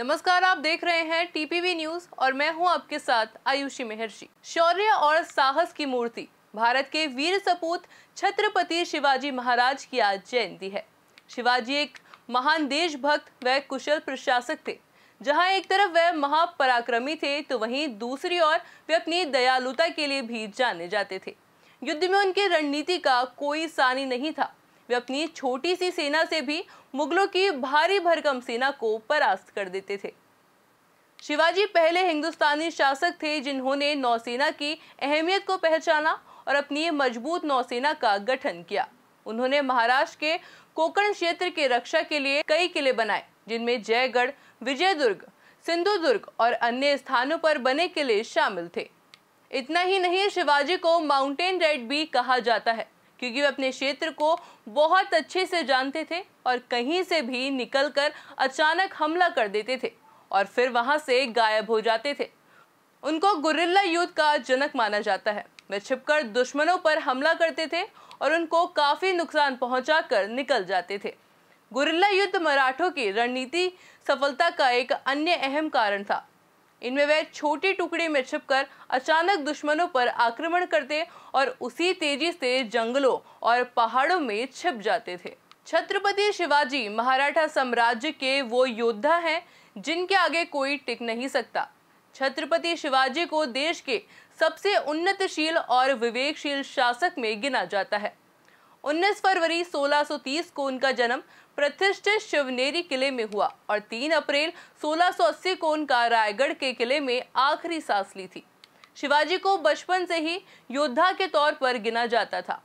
नमस्कार आप देख रहे हैं टीपीवी न्यूज और मैं हूं आपके साथ आयुषी महर्षि शौर्य और साहस की मूर्ति भारत के वीर सपूत छत्रपति शिवाजी महाराज की आज जयंती है शिवाजी एक महान देशभक्त व कुशल प्रशासक थे जहां एक तरफ वह महापराक्रमी थे तो वहीं दूसरी ओर वे अपनी दयालुता के लिए भी जाने जाते थे युद्ध में उनकी रणनीति का कोई सानी नहीं था वे अपनी छोटी सी सेना से भी मुगलों की भारी भरकम सेना को परास्त कर देते थे शिवाजी पहले हिंदुस्तानी शासक थे जिन्होंने नौसेना की अहमियत को पहचाना और अपनी मजबूत नौसेना का गठन किया उन्होंने महाराष्ट्र के कोकण क्षेत्र के रक्षा के लिए कई किले बनाए जिनमें जयगढ़ विजयदुर्ग सिंधुदुर्ग और अन्य स्थानों पर बने किले शामिल थे इतना ही नहीं शिवाजी को माउंटेन रेड भी कहा जाता है क्योंकि वे अपने क्षेत्र को बहुत अच्छे से जानते थे और कहीं से भी निकलकर अचानक हमला कर देते थे और फिर वहां से गायब हो जाते थे उनको गुरिल्ला युद्ध का जनक माना जाता है वे छिपकर दुश्मनों पर हमला करते थे और उनको काफी नुकसान पहुंचाकर निकल जाते थे गुरिल्ला युद्ध मराठों की रणनीति सफलता का एक अन्य अहम कारण था इनमें वह छोटे टुकड़े में छिपकर अचानक दुश्मनों पर आक्रमण करते और उसी तेजी से जंगलों और पहाड़ों में छिप जाते थे छत्रपति शिवाजी महाराठा साम्राज्य के वो योद्धा हैं जिनके आगे कोई टिक नहीं सकता छत्रपति शिवाजी को देश के सबसे उन्नतशील और विवेकशील शासक में गिना जाता है 19 फरवरी 1630 को उनका जन्म प्रतिष्ठित शिवनेरी किले में हुआ और 3 अप्रैल 1680 को उनका रायगढ़ के किले में आखिरी सांस ली थी शिवाजी को बचपन से ही योद्धा के तौर पर गिना जाता था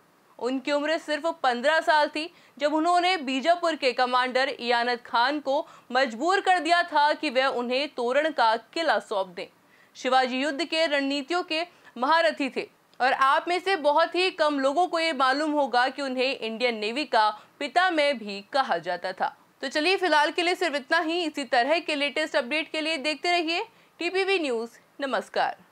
उनकी उम्र सिर्फ 15 साल थी जब उन्होंने बीजापुर के कमांडर इयानत खान को मजबूर कर दिया था कि वह उन्हें तोरण का किला सौंप दें शिवाजी युद्ध के रणनीतियों के महारथी थे और आप में से बहुत ही कम लोगों को ये मालूम होगा कि उन्हें इंडियन नेवी का पिता में भी कहा जाता था तो चलिए फिलहाल के लिए सिर्फ इतना ही इसी तरह के लेटेस्ट अपडेट के लिए देखते रहिए टीपीवी न्यूज़ नमस्कार